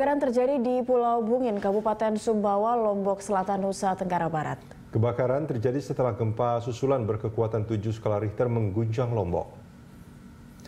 Kebakaran terjadi di Pulau Bungin, Kabupaten Sumbawa, Lombok Selatan, Nusa Tenggara Barat. Kebakaran terjadi setelah gempa susulan berkekuatan 7 skala Richter mengguncang Lombok.